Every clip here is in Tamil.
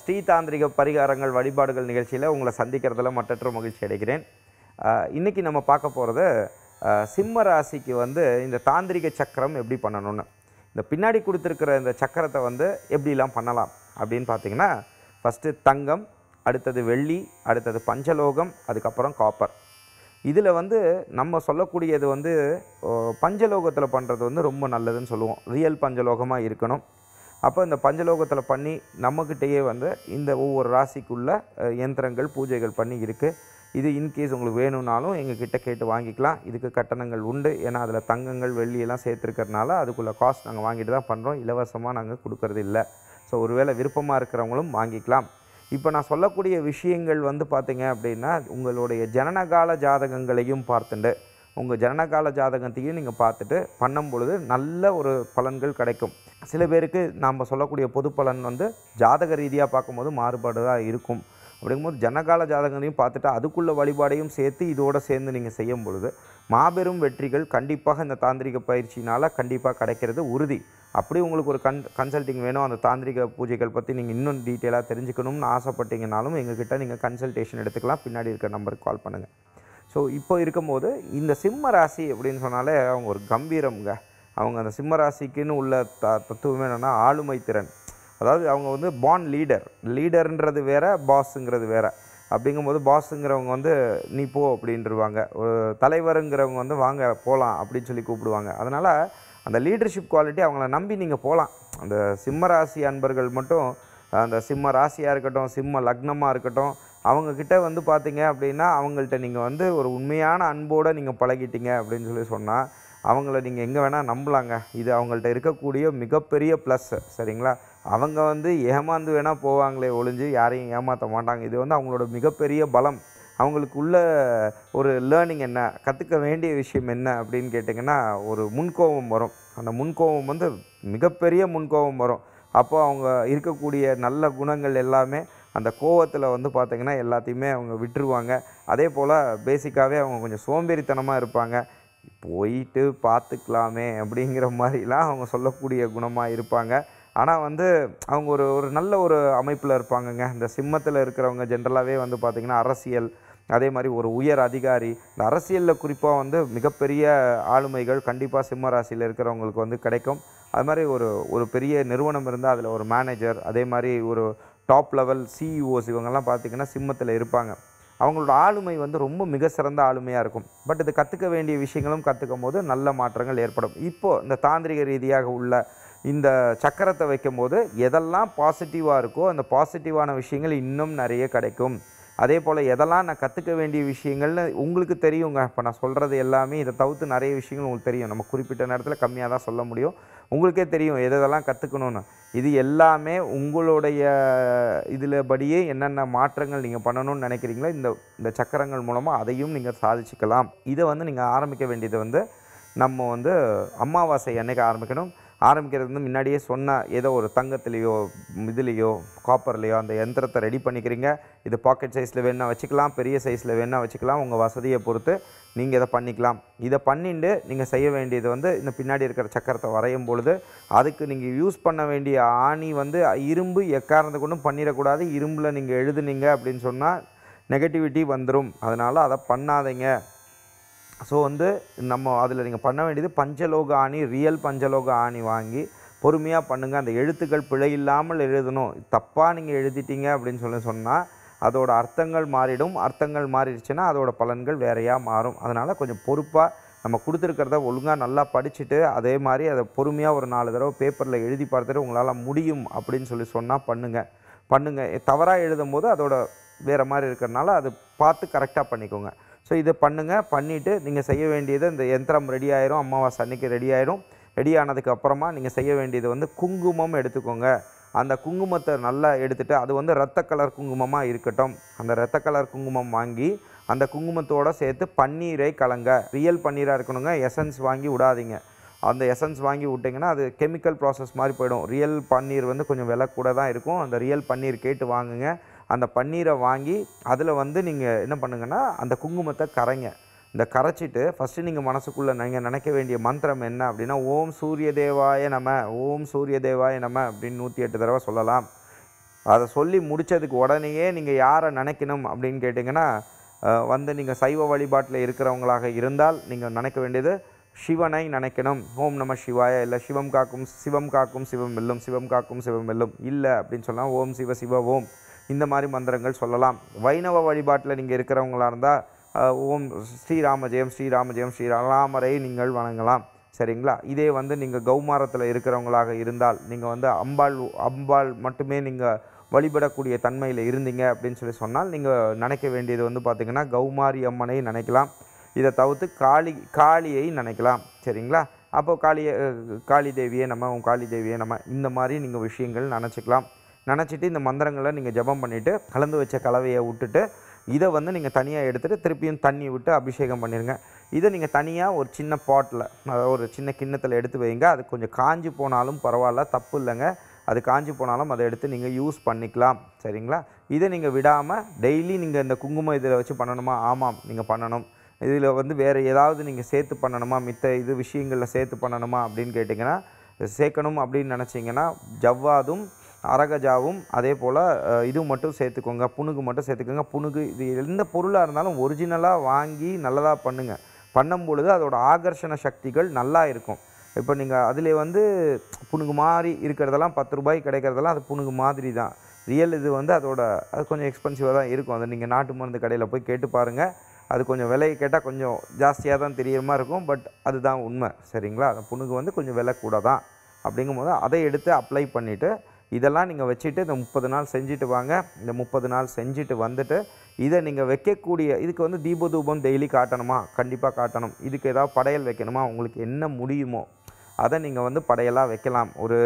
ஸ்ரீ தாந்திரிக பரிகாரங்கள் வழிபாடுகள் நிகழ்ச்சியில் உங்களை சந்திக்கிறதுல மற்றற்ற மகிழ்ச்சி அடைகிறேன் இன்றைக்கி நம்ம பார்க்க போகிறது சிம்ம ராசிக்கு வந்து இந்த தாந்திரிக சக்கரம் எப்படி பண்ணணும்னு இந்த பின்னாடி கொடுத்துருக்கிற இந்த சக்கரத்தை வந்து எப்படிலாம் பண்ணலாம் அப்படின்னு பார்த்தீங்கன்னா ஃபஸ்ட்டு தங்கம் அடுத்தது வெள்ளி அடுத்தது பஞ்சலோகம் அதுக்கப்புறம் காப்பர் இதில் வந்து நம்ம சொல்லக்கூடியது வந்து பஞ்சலோகத்தில் பண்ணுறது வந்து ரொம்ப நல்லதுன்னு சொல்லுவோம் ரியல் பஞ்சலோகமாக இருக்கணும் அப்போ இந்த பஞ்சலோகத்தில் பண்ணி நம்மக்கிட்டேயே வந்து இந்த ஒவ்வொரு ராசிக்குள்ளே யந்திரங்கள் பூஜைகள் பண்ணி இருக்குது இது இன்கேஸ் உங்களுக்கு வேணும்னாலும் கிட்டே கேட்டு வாங்கிக்கலாம் இதுக்கு கட்டணங்கள் உண்டு ஏன்னா அதில் தங்கங்கள் வெள்ளியெல்லாம் சேர்த்துருக்கறனால அதுக்குள்ளே காஸ்ட் நாங்கள் வாங்கிட்டு தான் பண்ணுறோம் இலவசமாக நாங்கள் கொடுக்கறது இல்லை ஸோ ஒருவேளை விருப்பமாக இருக்கிறவங்களும் வாங்கிக்கலாம் இப்போ நான் சொல்லக்கூடிய விஷயங்கள் வந்து பார்த்திங்க அப்படின்னா உங்களுடைய ஜனனகால ஜாதகங்களையும் பார்த்துண்டு உங்கள் ஜனனகால ஜாதகத்தையும் நீங்கள் பார்த்துட்டு பண்ணும் பொழுது நல்ல ஒரு பலன்கள் கிடைக்கும் சில பேருக்கு நாம் சொல்லக்கூடிய பொது பலன் வந்து ஜாதக ரீதியாக பார்க்கும்போது மாறுபாடுதாக இருக்கும் அப்படிங்கும்போது ஜனகால ஜாதகங்களையும் பார்த்துட்டு அதுக்குள்ள வழிபாடையும் சேர்த்து இதோடு சேர்ந்து நீங்கள் செய்யும் பொழுது மாபெரும் வெற்றிகள் கண்டிப்பாக இந்த தாந்திரிக பயிற்சினால் கண்டிப்பாக கிடைக்கிறது உறுதி அப்படி உங்களுக்கு ஒரு கன் கன்சல்ட்டிங் வேணும் அந்த தாந்திரிக பூஜைகள் பற்றி நீங்கள் இன்னும் டீட்டெயிலாக தெரிஞ்சுக்கணும்னு ஆசைப்பட்டீங்கனாலும் எங்ககிட்ட நீங்கள் கன்சல்டேஷன் எடுத்துக்கலாம் பின்னாடி இருக்கிற நம்பருக்கு கால் பண்ணுங்கள் ஸோ இப்போ இருக்கும்போது இந்த சிம்ம ராசி அப்படின்னு சொன்னாலே அவங்க ஒரு கம்பீரம்ங்க அவங்க அந்த சிம்ம ராசிக்குன்னு உள்ள த தத்துவம் என்னென்னா ஆளுமை திறன் அதாவது அவங்க வந்து பான் லீடர் லீடர்ன்றது வேறு பாஸுங்கிறது வேறு அப்படிங்கும்போது பாஸுங்கிறவங்க வந்து நீ போ அப்படின்ட்டுருவாங்க ஒரு தலைவருங்கிறவங்க வந்து வாங்க போகலாம் அப்படின்னு சொல்லி கூப்பிடுவாங்க அதனால் அந்த லீடர்ஷிப் குவாலிட்டி அவங்கள நம்பி நீங்கள் போகலாம் அந்த சிம்ம ராசி அன்பர்கள் மட்டும் அந்த சிம்ம ராசியாக இருக்கட்டும் சிம்ம லக்னமாக இருக்கட்டும் அவங்கக்கிட்ட வந்து பார்த்தீங்க அப்படின்னா அவங்கள்ட்ட நீங்கள் வந்து ஒரு உண்மையான அன்போடு நீங்கள் பழகிட்டீங்க அப்படின்னு சொல்லி சொன்னால் அவங்கள நீங்கள் எங்கே வேணால் நம்பலாங்க இது அவங்கள்ட்ட இருக்கக்கூடிய மிகப்பெரிய ப்ளஸ் சரிங்களா அவங்க வந்து ஏமாந்து வேணால் போவாங்களே ஒழிஞ்சு யாரையும் ஏமாற்ற மாட்டாங்க இது வந்து அவங்களோட மிகப்பெரிய பலம் உள்ள ஒரு லேர்னிங் என்ன கற்றுக்க வேண்டிய விஷயம் என்ன அப்படின்னு கேட்டிங்கன்னா ஒரு முன்கோபம் வரும் அந்த முன்கோபம் வந்து மிகப்பெரிய முன்கோபம் வரும் அப்போ அவங்க இருக்கக்கூடிய நல்ல குணங்கள் எல்லாமே அந்த கோவத்தில் வந்து பார்த்திங்கன்னா எல்லாத்தையுமே அவங்க விட்டுருவாங்க அதே போல் பேசிக்காகவே அவங்க கொஞ்சம் சோம்பேறித்தனமாக இருப்பாங்க போயிட்டு பார்த்துக்கலாமே அப்படிங்கிற மாதிரிலாம் அவங்க சொல்லக்கூடிய குணமாக இருப்பாங்க ஆனால் வந்து அவங்க ஒரு ஒரு நல்ல ஒரு அமைப்பில் இருப்பாங்கங்க இந்த சிம்மத்தில் இருக்கிறவங்க ஜென்ரலாகவே வந்து பார்த்திங்கன்னா அரசியல் அதே மாதிரி ஒரு உயர் அதிகாரி இந்த அரசியலில் குறிப்பாக வந்து மிகப்பெரிய ஆளுமைகள் கண்டிப்பாக சிம்ம ராசியில் இருக்கிறவங்களுக்கு வந்து கிடைக்கும் அது மாதிரி ஒரு ஒரு பெரிய நிறுவனம் இருந்தால் அதில் ஒரு மேனேஜர் அதே மாதிரி ஒரு டாப் லெவல் சிஇஓஸ் e இவங்கெல்லாம் பார்த்திங்கன்னா சிம்மத்தில் இருப்பாங்க அவங்களோட ஆளுமை வந்து ரொம்ப மிக சிறந்த ஆளுமையாக இருக்கும் பட் இது கற்றுக்க வேண்டிய விஷயங்களும் கற்றுக்கும் போது நல்ல மாற்றங்கள் ஏற்படும் இப்போது இந்த தாந்திரிக ரீதியாக உள்ள இந்த சக்கரத்தை வைக்கும்போது எதெல்லாம் பாசிட்டிவாக இருக்கோ அந்த பாசிட்டிவான விஷயங்கள் இன்னும் நிறைய கிடைக்கும் அதே போல் எதெல்லாம் நான் கற்றுக்க வேண்டிய விஷயங்கள்னு உங்களுக்கு தெரியுங்க இப்போ நான் சொல்கிறது எல்லாமே இதை தவிர்த்து நிறைய விஷயங்கள் உங்களுக்கு தெரியும் நம்ம குறிப்பிட்ட நேரத்தில் கம்மியாக தான் சொல்ல முடியும் உங்களுக்கே தெரியும் எதெல்லாம் கற்றுக்கணும்னு இது எல்லாமே உங்களுடைய இதில் படியே என்னென்ன மாற்றங்கள் நீங்கள் பண்ணணும்னு நினைக்கிறீங்களோ இந்த இந்த சக்கரங்கள் மூலமாக அதையும் நீங்கள் சாதிச்சுக்கலாம் இதை வந்து நீங்கள் ஆரம்பிக்க வேண்டியது வந்து நம்ம வந்து அமாவாசை என்றைக்கு ஆரம்பிக்கணும் ஆரம்பிக்கிறது வந்து முன்னாடியே சொன்ன ஏதோ ஒரு தங்கத்துலேயோ இதுலேயோ காப்பர்லேயோ அந்த யந்திரத்தை ரெடி பண்ணிக்கிறீங்க இது பாக்கெட் சைஸில் வேணால் வச்சுக்கலாம் பெரிய சைஸில் வேணால் வச்சுக்கலாம் உங்கள் வசதியை பொறுத்து நீங்கள் இதை பண்ணிக்கலாம் இதை பண்ணிட்டு நீங்கள் செய்ய வேண்டியது வந்து இந்த பின்னாடி இருக்கிற சக்கரத்தை வரையும் பொழுது அதுக்கு நீங்கள் யூஸ் பண்ண வேண்டிய ஆணி வந்து இரும்பு எக்காரணத்தை கொண்டும் பண்ணிடக்கூடாது இரும்பில் நீங்கள் எழுதுனீங்க அப்படின்னு சொன்னால் நெகட்டிவிட்டி வந்துடும் அதனால் அதை பண்ணாதீங்க ஸோ வந்து நம்ம அதில் நீங்கள் பண்ண வேண்டியது பஞ்சலோக ஆணி ரியல் பஞ்சலோக ஆணி வாங்கி பொறுமையாக பண்ணுங்கள் அந்த எழுத்துக்கள் பிழை இல்லாமல் எழுதணும் தப்பாக நீங்கள் எழுதிட்டீங்க அப்படின்னு சொல்லி சொன்னால் அதோட அர்த்தங்கள் மாறிடும் அர்த்தங்கள் மாறிடுச்சுன்னா அதோட பலன்கள் வேறையாக மாறும் அதனால் கொஞ்சம் பொறுப்பாக நம்ம கொடுத்துருக்கிறத ஒழுங்காக நல்லா படிச்சுட்டு அதே மாதிரி அதை பொறுமையாக ஒரு நாலு தடவை பேப்பரில் எழுதி பார்த்துட்டு உங்களால் முடியும் அப்படின்னு சொல்லி சொன்னால் பண்ணுங்கள் பண்ணுங்கள் தவறாக எழுதும் போது அதோட வேறு மாதிரி இருக்கிறனால அது பார்த்து கரெக்டாக பண்ணிக்கோங்க ஸோ இதை பண்ணுங்கள் பண்ணிவிட்டு நீங்கள் செய்ய வேண்டியது இந்த யந்திரம் ரெடி ஆயிரும் அம்மாவாசை அன்னைக்கு ரெடி ஆயிரும் ரெடி ஆனதுக்கு அப்புறமா நீங்கள் செய்ய வேண்டியது வந்து குங்குமம் எடுத்துக்கோங்க அந்த குங்குமத்தை நல்லா எடுத்துகிட்டு அது வந்து ரத்த கலர் குங்குமமாக இருக்கட்டும் அந்த ரத்த கலர் குங்குமம் வாங்கி அந்த குங்குமத்தோடு சேர்த்து பன்னீரை கலங்க ரியல் பன்னீராக இருக்கணுங்க எசன்ஸ் வாங்கி விடாதீங்க அந்த எசன்ஸ் வாங்கி விட்டிங்கன்னா அது கெமிக்கல் ப்ராசஸ் மாதிரி போயிடும் ரியல் பன்னீர் வந்து கொஞ்சம் விலை கூட தான் இருக்கும் அந்த ரியல் பன்னீர் கேட்டு வாங்குங்க அந்த பன்னீரை வாங்கி அதில் வந்து நீங்கள் என்ன பண்ணுங்கன்னா அந்த குங்குமத்தை கரைங்க இந்த கரைச்சிட்டு ஃபஸ்ட்டு நீங்கள் மனசுக்குள்ளே நீங்கள் நினைக்க வேண்டிய மந்திரம் என்ன அப்படின்னா ஓம் சூரிய தேவாய நம ஓம் சூரிய தேவாய நம அப்படின்னு நூற்றி எட்டு தடவை சொல்லலாம் அதை சொல்லி முடித்ததுக்கு உடனேயே நீங்கள் யாரை நினைக்கணும் அப்படின்னு கேட்டிங்கன்னா வந்து நீங்கள் சைவ வழிபாட்டில் இருக்கிறவங்களாக இருந்தால் நீங்கள் நினைக்க வேண்டியது சிவனை நினைக்கணும் ஓம் நம சிவாய இல்லை சிவம் காக்கும் சிவம் காக்கும் சிவம் வெல்லும் சிவம் காக்கும் சிவம் வெல்லும் இல்லை அப்படின்னு சொன்னால் ஓம் சிவ சிவ ஓம் இந்த மாதிரி மந்திரங்கள் சொல்லலாம் வைணவ வழிபாட்டில் நீங்கள் இருக்கிறவங்களாக இருந்தால் ஓம் ஸ்ரீராம ஜெயம் ஸ்ரீராம ஜெயம் ஸ்ரீராமரை நீங்கள் வணங்கலாம் சரிங்களா இதே வந்து நீங்கள் கௌமாரத்தில் இருக்கிறவங்களாக இருந்தால் நீங்கள் வந்து அம்பாள் அம்பாள் மட்டுமே நீங்கள் வழிபடக்கூடிய தன்மையில் இருந்தீங்க அப்படின்னு சொல்லி சொன்னால் நீங்கள் நினைக்க வேண்டியது வந்து பார்த்திங்கன்னா கௌமாரி அம்மனை நினைக்கலாம் இதை தவிர்த்து காளி காளியை நினைக்கலாம் சரிங்களா அப்போது காளியை காளி தேவியை நம்ம காளி தேவியை நம்ம இந்த மாதிரி நீங்கள் விஷயங்கள் நினச்சிக்கலாம் நினச்சிட்டு இந்த மந்திரங்களை நீங்கள் ஜபம் பண்ணிவிட்டு கலந்து வச்ச கலவையை விட்டுட்டு இதை வந்து நீங்கள் தனியாக எடுத்துகிட்டு திருப்பியும் தண்ணி விட்டு அபிஷேகம் பண்ணிடுங்க இதை நீங்கள் தனியாக ஒரு சின்ன பாட்டில் ஒரு சின்ன கிண்ணத்தில் எடுத்து வைங்க அது கொஞ்சம் காஞ்சி போனாலும் பரவாயில்ல தப்பு இல்லைங்க அது காஞ்சி போனாலும் அதை எடுத்து நீங்கள் யூஸ் பண்ணிக்கலாம் சரிங்களா இதை நீங்கள் விடாமல் டெய்லி நீங்கள் இந்த குங்குமம் இதில் வச்சு பண்ணணுமா ஆமாம் நீங்கள் பண்ணணும் இதில் வந்து வேறு ஏதாவது நீங்கள் சேர்த்து பண்ணணுமா மித்த இது விஷயங்களில் சேர்த்து பண்ணணுமா அப்படின்னு கேட்டிங்கன்னா சேர்க்கணும் அப்படின்னு நினச்சிங்கன்னா ஜவ்வாதும் அரகஜாவும் அதே போல் இது மட்டும் சேர்த்துக்கோங்க புணுகு மட்டும் சேர்த்துக்கோங்க புணுகு இது எந்த பொருளாக இருந்தாலும் ஒரிஜினலாக வாங்கி நல்லதாக பண்ணுங்கள் பண்ணும் பொழுது அதோட ஆகர்ஷண சக்திகள் நல்லா இருக்கும் இப்போ நீங்கள் அதில் வந்து புணுகு மாதிரி இருக்கிறதெல்லாம் பத்து ரூபாய் கிடைக்கிறதெல்லாம் அது புணுகு மாதிரி தான் ரியல் இது வந்து அதோட அது கொஞ்சம் எக்ஸ்பென்சிவாக தான் இருக்கும் அதை நீங்கள் நாட்டு மருந்து கடையில் போய் கேட்டு பாருங்கள் அது கொஞ்சம் விலையை கேட்டால் கொஞ்சம் ஜாஸ்தியாக தான் தெரியுற மாதிரி இருக்கும் பட் அதுதான் உண்மை சரிங்களா அந்த புணுகு வந்து கொஞ்சம் விலை கூட தான் அப்படிங்கும்போது அதை எடுத்து அப்ளை பண்ணிவிட்டு இதெல்லாம் நீங்கள் வச்சுட்டு இந்த முப்பது நாள் செஞ்சுட்டு வாங்க இந்த முப்பது நாள் செஞ்சுட்டு வந்துட்டு இதை நீங்கள் வைக்கக்கூடிய இதுக்கு வந்து தீபதூபம் டெய்லி காட்டணுமா கண்டிப்பாக காட்டணும் இதுக்கு ஏதாவது படையல் வைக்கணுமா உங்களுக்கு என்ன முடியுமோ அதை நீங்கள் வந்து படையலாக வைக்கலாம் ஒரு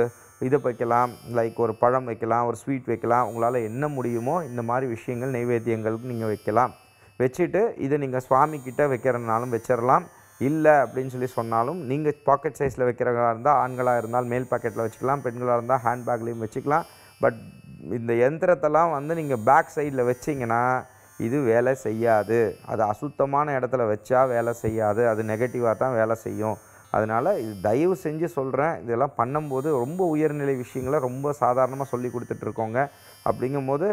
இதை வைக்கலாம் லைக் ஒரு பழம் வைக்கலாம் ஒரு ஸ்வீட் வைக்கலாம் உங்களால் என்ன முடியுமோ இந்த மாதிரி விஷயங்கள் நைவேத்தியங்களுக்கு நீங்கள் வைக்கலாம் வச்சுட்டு இதை நீங்கள் சுவாமிக்கிட்ட வைக்கிறனாலும் வச்சிடலாம் இல்லை அப்படின்னு சொல்லி சொன்னாலும் நீங்கள் பாக்கெட் சைஸில் வைக்கிறதா இருந்தால் ஆண்களாக இருந்தால் மேல் பாக்கெட்டில் வச்சுக்கலாம் பெண்களாக இருந்தால் ஹேண்ட் பேக்லேயும் வச்சுக்கலாம் பட் இந்த எந்திரத்தெல்லாம் வந்து நீங்கள் பேக் சைடில் வச்சிங்கன்னா இது வேலை செய்யாது அது அசுத்தமான இடத்துல வச்சா வேலை செய்யாது அது நெகட்டிவாக தான் வேலை செய்யும் அதனால் இது தயவு செஞ்சு சொல்கிறேன் இதெல்லாம் பண்ணும்போது ரொம்ப உயர்நிலை விஷயங்களை ரொம்ப சாதாரணமாக சொல்லி கொடுத்துட்ருக்கோங்க அப்படிங்கும்போது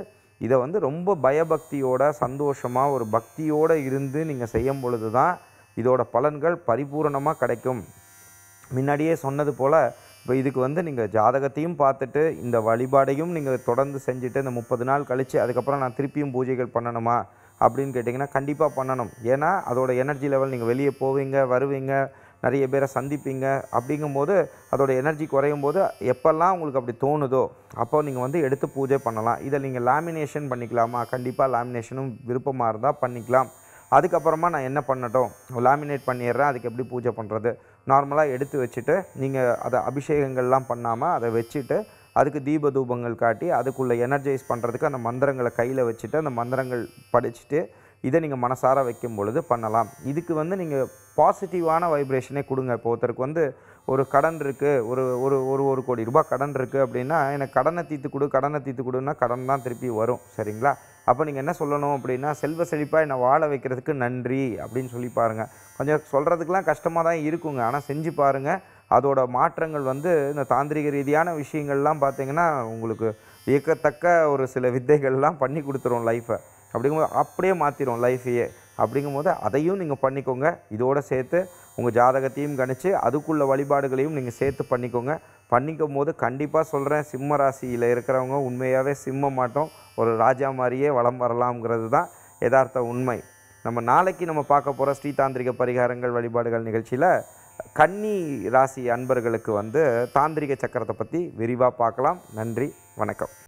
இதை வந்து ரொம்ப பயபக்தியோட சந்தோஷமாக ஒரு பக்தியோடு இருந்து நீங்கள் செய்யும் பொழுது தான் இதோட பலன்கள் பரிபூரணமாக கிடைக்கும் முன்னாடியே சொன்னது போல் இப்போ இதுக்கு வந்து நீங்கள் ஜாதகத்தையும் பார்த்துட்டு இந்த வழிபாடையும் நீங்கள் தொடர்ந்து செஞ்சுட்டு இந்த முப்பது நாள் கழித்து அதுக்கப்புறம் நான் திருப்பியும் பூஜைகள் பண்ணணுமா அப்படின்னு கேட்டிங்கன்னா கண்டிப்பாக பண்ணணும் ஏன்னா அதோட எனர்ஜி லெவல் நீங்கள் வெளியே போவீங்க வருவீங்க நிறைய பேரை சந்திப்பீங்க அப்படிங்கும்போது அதோட எனர்ஜி குறையும் போது எப்போல்லாம் உங்களுக்கு அப்படி தோணுதோ அப்போ நீங்கள் வந்து எடுத்து பூஜை பண்ணலாம் இதை நீங்கள் லேமினேஷன் பண்ணிக்கலாமா கண்டிப்பாக லேமினேஷனும் விருப்பமாக இருந்தால் பண்ணிக்கலாம் அதுக்கப்புறமா நான் என்ன பண்ணட்டும் லாமினேட் பண்ணிடுறேன் அதுக்கு எப்படி பூஜை பண்ணுறது நார்மலாக எடுத்து வச்சுட்டு நீங்கள் அதை அபிஷேகங்கள்லாம் பண்ணாமல் அதை வச்சுட்டு அதுக்கு தீப தூபங்கள் காட்டி அதுக்குள்ளே எனர்ஜைஸ் பண்ணுறதுக்கு அந்த மந்திரங்களை கையில் வச்சுட்டு அந்த மந்திரங்கள் படிச்சுட்டு இதை நீங்கள் மனசார வைக்கும் பொழுது பண்ணலாம் இதுக்கு வந்து நீங்கள் பாசிட்டிவான வைப்ரேஷனே கொடுங்க இப்போ ஒருத்தருக்கு வந்து ஒரு கடன் இருக்குது ஒரு ஒரு ஒரு ஒரு கோடி ரூபாய் கடன் இருக்குது அப்படின்னா எனக்கு கடனை தீர்த்து கொடு கடனை தீர்த்து கொடுன்னா கடன் தான் திருப்பி வரும் சரிங்களா அப்போ நீங்கள் என்ன சொல்லணும் அப்படின்னா செல்வ செழிப்பாக என்னை வாழ வைக்கிறதுக்கு நன்றி அப்படின்னு சொல்லி பாருங்கள் கொஞ்சம் சொல்கிறதுக்கெலாம் கஷ்டமாக தான் இருக்குங்க ஆனால் செஞ்சு பாருங்கள் அதோட மாற்றங்கள் வந்து இந்த தாந்திரிக ரீதியான விஷயங்கள்லாம் பார்த்திங்கன்னா உங்களுக்கு வியக்கத்தக்க ஒரு சில வித்தைகள்லாம் பண்ணி கொடுத்துரும் லைஃப்பை அப்படிங்கும்போது அப்படியே மாற்றிடும் லைஃபையே அப்படிங்கும்போது அதையும் நீங்கள் பண்ணிக்கோங்க இதோடு சேர்த்து உங்கள் ஜாதகத்தையும் கணிச்சு அதுக்குள்ள வழிபாடுகளையும் நீங்கள் சேர்த்து பண்ணிக்கோங்க பண்ணிக்கும் போது கண்டிப்பாக சொல்கிறேன் சிம்ம ராசியில் இருக்கிறவங்க உண்மையாகவே சிம்ம மாட்டோம் ஒரு ராஜா மாதிரியே வளம் வரலாம்ங்கிறது தான் யதார்த்த உண்மை நம்ம நாளைக்கு நம்ம பார்க்க போகிற ஸ்ரீதாந்திரிக பரிகாரங்கள் வழிபாடுகள் நிகழ்ச்சியில் கன்னி ராசி அன்பர்களுக்கு வந்து தாந்திரிக சக்கரத்தை பற்றி விரிவாக பார்க்கலாம் நன்றி வணக்கம்